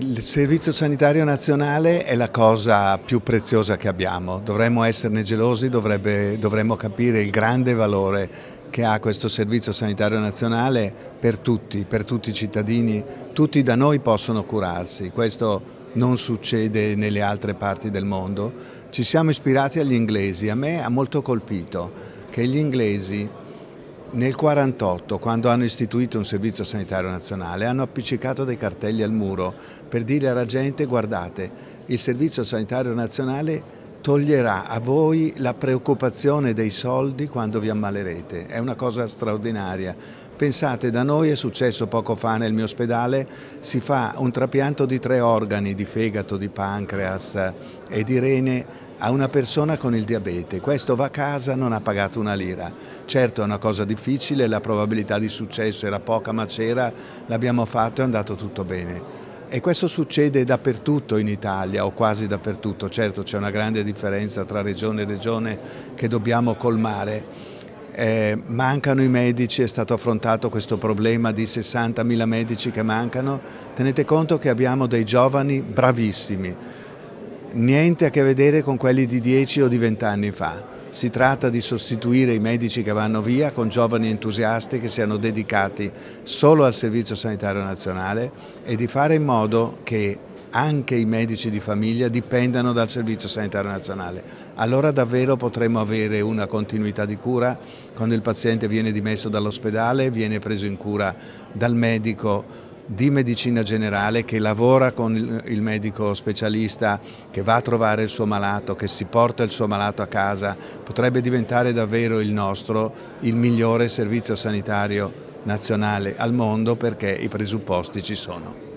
Il Servizio Sanitario Nazionale è la cosa più preziosa che abbiamo, dovremmo esserne gelosi, dovrebbe, dovremmo capire il grande valore che ha questo Servizio Sanitario Nazionale per tutti, per tutti i cittadini, tutti da noi possono curarsi, questo non succede nelle altre parti del mondo. Ci siamo ispirati agli inglesi, a me ha molto colpito che gli inglesi nel 1948, quando hanno istituito un servizio sanitario nazionale, hanno appiccicato dei cartelli al muro per dire alla gente guardate, il servizio sanitario nazionale toglierà a voi la preoccupazione dei soldi quando vi ammalerete. È una cosa straordinaria. Pensate, da noi è successo poco fa nel mio ospedale, si fa un trapianto di tre organi, di fegato, di pancreas e di rene a una persona con il diabete. Questo va a casa, non ha pagato una lira. Certo è una cosa difficile, la probabilità di successo era poca ma c'era, l'abbiamo fatto e è andato tutto bene. E questo succede dappertutto in Italia o quasi dappertutto, certo c'è una grande differenza tra regione e regione che dobbiamo colmare. Eh, mancano i medici, è stato affrontato questo problema di 60.000 medici che mancano, tenete conto che abbiamo dei giovani bravissimi, niente a che vedere con quelli di 10 o di 20 anni fa. Si tratta di sostituire i medici che vanno via con giovani entusiasti che siano dedicati solo al Servizio Sanitario Nazionale e di fare in modo che anche i medici di famiglia dipendano dal Servizio Sanitario Nazionale. Allora davvero potremo avere una continuità di cura quando il paziente viene dimesso dall'ospedale, viene preso in cura dal medico di medicina generale che lavora con il medico specialista, che va a trovare il suo malato, che si porta il suo malato a casa, potrebbe diventare davvero il nostro, il migliore servizio sanitario nazionale al mondo perché i presupposti ci sono.